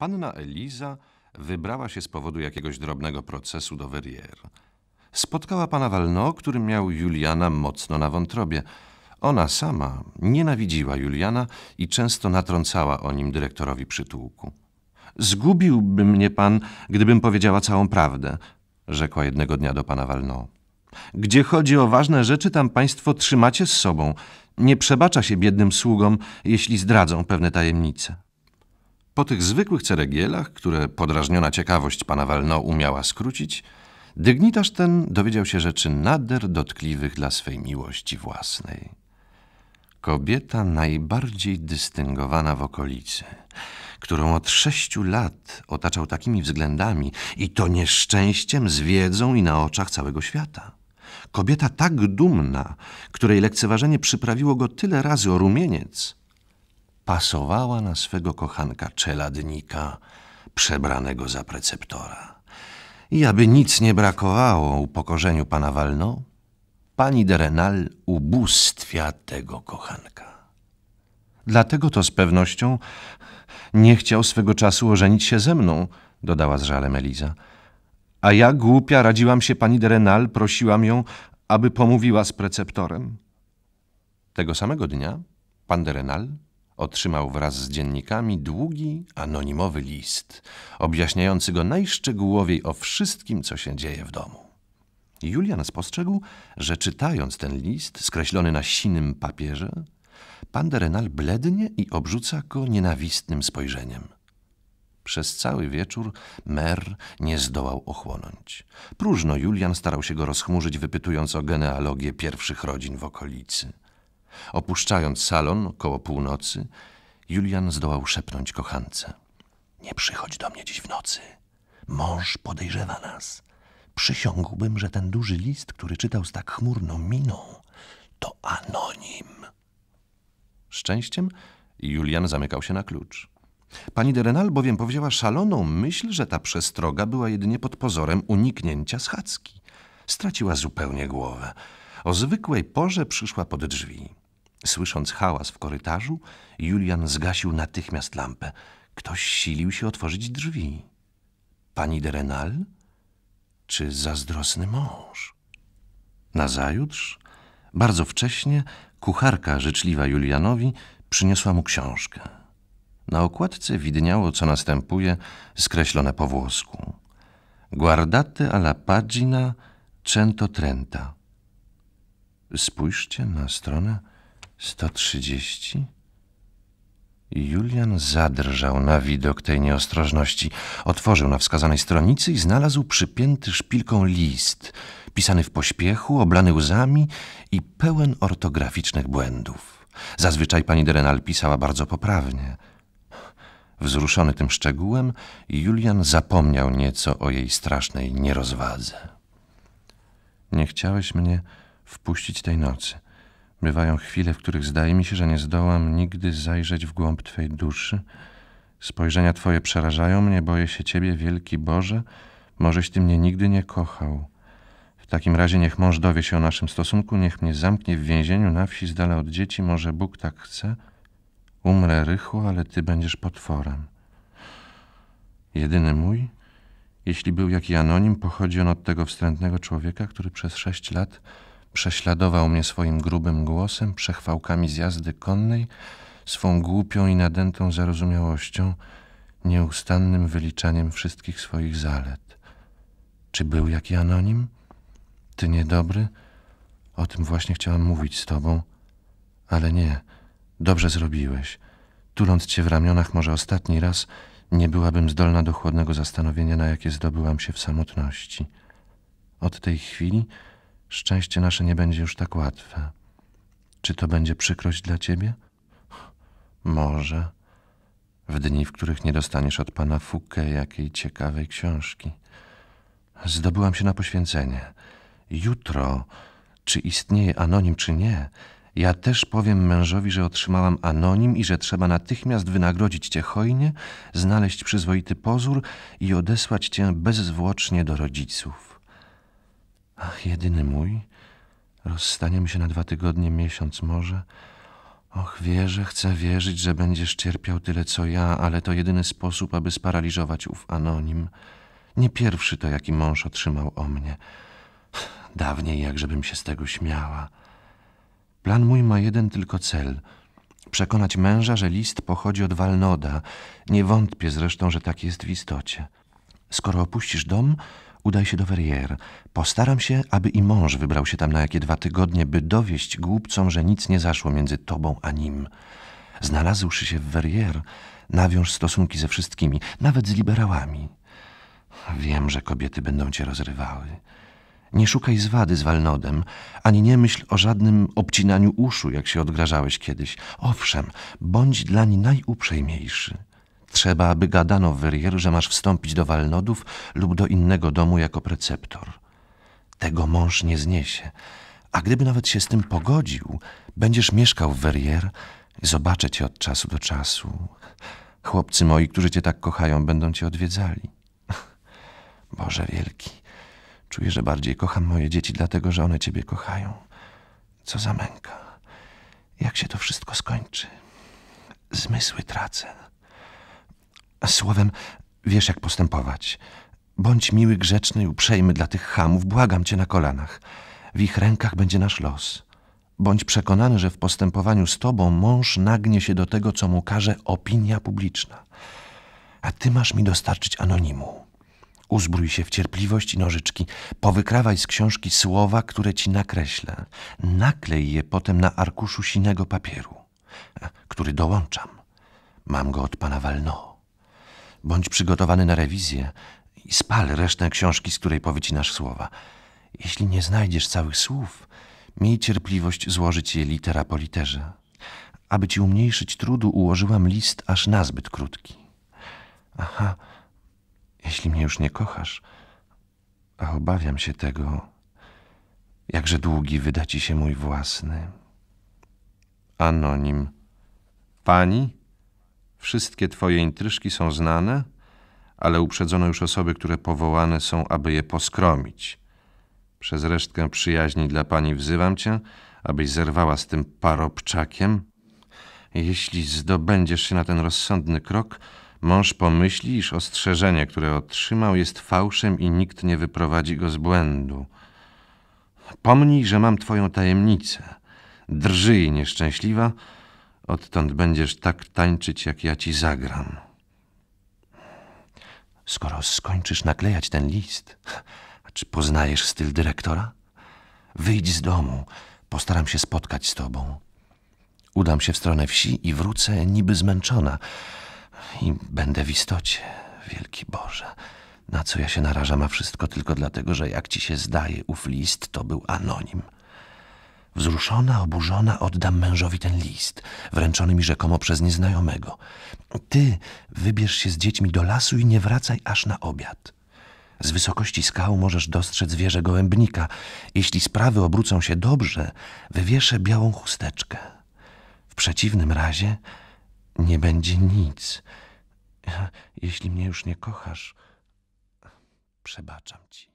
Panna Eliza wybrała się z powodu jakiegoś drobnego procesu do Verrières. Spotkała pana Walno, który miał Juliana mocno na wątrobie. Ona sama nienawidziła Juliana i często natrącała o nim dyrektorowi przytułku. Zgubiłby mnie pan, gdybym powiedziała całą prawdę, rzekła jednego dnia do pana Walno. Gdzie chodzi o ważne rzeczy, tam państwo trzymacie z sobą. Nie przebacza się biednym sługom, jeśli zdradzą pewne tajemnice. Po tych zwykłych ceregielach, które podrażniona ciekawość pana Walno umiała skrócić, dygnitarz ten dowiedział się rzeczy nader dotkliwych dla swej miłości własnej. Kobieta najbardziej dystyngowana w okolicy, którą od sześciu lat otaczał takimi względami i to nieszczęściem z wiedzą i na oczach całego świata. Kobieta tak dumna, której lekceważenie przyprawiło go tyle razy o rumieniec, pasowała na swego kochanka czeladnika, przebranego za preceptora. I aby nic nie brakowało upokorzeniu pana Walno, pani de Renal ubóstwia tego kochanka. Dlatego to z pewnością nie chciał swego czasu ożenić się ze mną, dodała z żalem Eliza. A ja, głupia, radziłam się pani de Renal, prosiłam ją, aby pomówiła z preceptorem. Tego samego dnia pan de Renal otrzymał wraz z dziennikami długi, anonimowy list, objaśniający go najszczegółowiej o wszystkim, co się dzieje w domu. Julian spostrzegł, że czytając ten list, skreślony na sinym papierze, pan de Renal blednie i obrzuca go nienawistnym spojrzeniem. Przez cały wieczór mer nie zdołał ochłonąć. Próżno Julian starał się go rozchmurzyć, wypytując o genealogię pierwszych rodzin w okolicy. Opuszczając salon koło północy, Julian zdołał szepnąć kochance. Nie przychodź do mnie dziś w nocy. Mąż podejrzewa nas. Przysiągłbym, że ten duży list, który czytał z tak chmurną miną, to anonim. Szczęściem Julian zamykał się na klucz. Pani de Renal bowiem powzięła szaloną myśl, że ta przestroga była jedynie pod pozorem uniknięcia schadzki. Straciła zupełnie głowę. O zwykłej porze przyszła pod drzwi. Słysząc hałas w korytarzu, Julian zgasił natychmiast lampę. Ktoś silił się otworzyć drzwi. Pani de Renal? Czy zazdrosny mąż? Nazajutrz, bardzo wcześnie, kucharka życzliwa Julianowi przyniosła mu książkę. Na okładce widniało, co następuje, skreślone po włosku. Guardate alla pagina cento trenta. Spójrzcie na stronę 130? Julian zadrżał na widok tej nieostrożności. Otworzył na wskazanej stronicy i znalazł przypięty szpilką list, pisany w pośpiechu, oblany łzami i pełen ortograficznych błędów. Zazwyczaj pani Derenal pisała bardzo poprawnie. Wzruszony tym szczegółem, Julian zapomniał nieco o jej strasznej nierozwadze. Nie chciałeś mnie wpuścić tej nocy – Bywają chwile, w których zdaje mi się, że nie zdołam nigdy zajrzeć w głąb Twej duszy. Spojrzenia Twoje przerażają mnie, boję się Ciebie, wielki Boże. Możeś Ty mnie nigdy nie kochał. W takim razie niech mąż dowie się o naszym stosunku, niech mnie zamknie w więzieniu na wsi z dala od dzieci. Może Bóg tak chce. Umrę rychło, ale Ty będziesz potworem. Jedyny mój, jeśli był jaki anonim, pochodzi on od tego wstrętnego człowieka, który przez sześć lat Prześladował mnie swoim grubym głosem, przechwałkami z jazdy konnej, swą głupią i nadętą zarozumiałością, nieustannym wyliczaniem wszystkich swoich zalet. Czy był jaki anonim? Ty niedobry? O tym właśnie chciałam mówić z tobą, ale nie, dobrze zrobiłeś. Tuląc cię w ramionach może ostatni raz, nie byłabym zdolna do chłodnego zastanowienia, na jakie zdobyłam się w samotności. Od tej chwili Szczęście nasze nie będzie już tak łatwe. Czy to będzie przykrość dla ciebie? Może. W dni, w których nie dostaniesz od pana Fouquet jakiej ciekawej książki. Zdobyłam się na poświęcenie. Jutro, czy istnieje anonim, czy nie, ja też powiem mężowi, że otrzymałam anonim i że trzeba natychmiast wynagrodzić cię hojnie, znaleźć przyzwoity pozór i odesłać cię bezzwłocznie do rodziców. Ach, jedyny mój. Rozstaniemy się na dwa tygodnie, miesiąc może. Och, wierzę, chcę wierzyć, że będziesz cierpiał tyle co ja, ale to jedyny sposób, aby sparaliżować ów anonim. Nie pierwszy to, jaki mąż otrzymał o mnie. Dawniej jakżebym się z tego śmiała. Plan mój ma jeden tylko cel. Przekonać męża, że list pochodzi od Walnoda. Nie wątpię zresztą, że tak jest w istocie. Skoro opuścisz dom, udaj się do Verrier, Postaram się, aby i mąż wybrał się tam na jakie dwa tygodnie, by dowieść głupcom, że nic nie zaszło między tobą a nim. Znalazłszy się w Verrier, nawiąż stosunki ze wszystkimi, nawet z liberałami. Wiem, że kobiety będą cię rozrywały. Nie szukaj zwady z Walnodem, ani nie myśl o żadnym obcinaniu uszu, jak się odgrażałeś kiedyś. Owszem, bądź dla niej najuprzejmiejszy. Trzeba, aby gadano w Verrier, że masz wstąpić do Walnodów lub do innego domu jako preceptor. Tego mąż nie zniesie. A gdyby nawet się z tym pogodził, będziesz mieszkał w Verrier, zobaczę cię od czasu do czasu. Chłopcy moi, którzy cię tak kochają, będą cię odwiedzali. Boże wielki, czuję, że bardziej kocham moje dzieci, dlatego że one ciebie kochają. Co za męka. Jak się to wszystko skończy? Zmysły tracę. Słowem, wiesz jak postępować. Bądź miły, grzeczny i uprzejmy dla tych chamów, błagam cię na kolanach. W ich rękach będzie nasz los. Bądź przekonany, że w postępowaniu z tobą mąż nagnie się do tego, co mu każe opinia publiczna. A ty masz mi dostarczyć anonimu. Uzbrój się w cierpliwość i nożyczki. Powykrawaj z książki słowa, które ci nakreślę. Naklej je potem na arkuszu sinego papieru, który dołączam. Mam go od pana Walno. Bądź przygotowany na rewizję i spal resztę książki, z której powycinasz słowa. Jeśli nie znajdziesz całych słów, miej cierpliwość złożyć je litera po literze. Aby ci umniejszyć trudu, ułożyłam list aż nazbyt krótki. Aha, jeśli mnie już nie kochasz, a obawiam się tego, jakże długi wyda ci się mój własny. Anonim. Pani? Wszystkie twoje intryżki są znane, ale uprzedzono już osoby, które powołane są, aby je poskromić. Przez resztkę przyjaźni dla pani wzywam cię, abyś zerwała z tym parobczakiem. Jeśli zdobędziesz się na ten rozsądny krok, mąż pomyśli, iż ostrzeżenie, które otrzymał, jest fałszem i nikt nie wyprowadzi go z błędu. Pomnij, że mam twoją tajemnicę. Drżyj, nieszczęśliwa, Odtąd będziesz tak tańczyć, jak ja ci zagram. Skoro skończysz naklejać ten list, czy poznajesz styl dyrektora? Wyjdź z domu, postaram się spotkać z tobą. Udam się w stronę wsi i wrócę niby zmęczona. I będę w istocie, wielki Boże, na co ja się narażam, a wszystko tylko dlatego, że jak ci się zdaje, ów list to był anonim. Wzruszona, oburzona oddam mężowi ten list, wręczony mi rzekomo przez nieznajomego. Ty wybierz się z dziećmi do lasu i nie wracaj aż na obiad. Z wysokości skał możesz dostrzec wieżę gołębnika. Jeśli sprawy obrócą się dobrze, wywieszę białą chusteczkę. W przeciwnym razie nie będzie nic. Jeśli mnie już nie kochasz, przebaczam ci.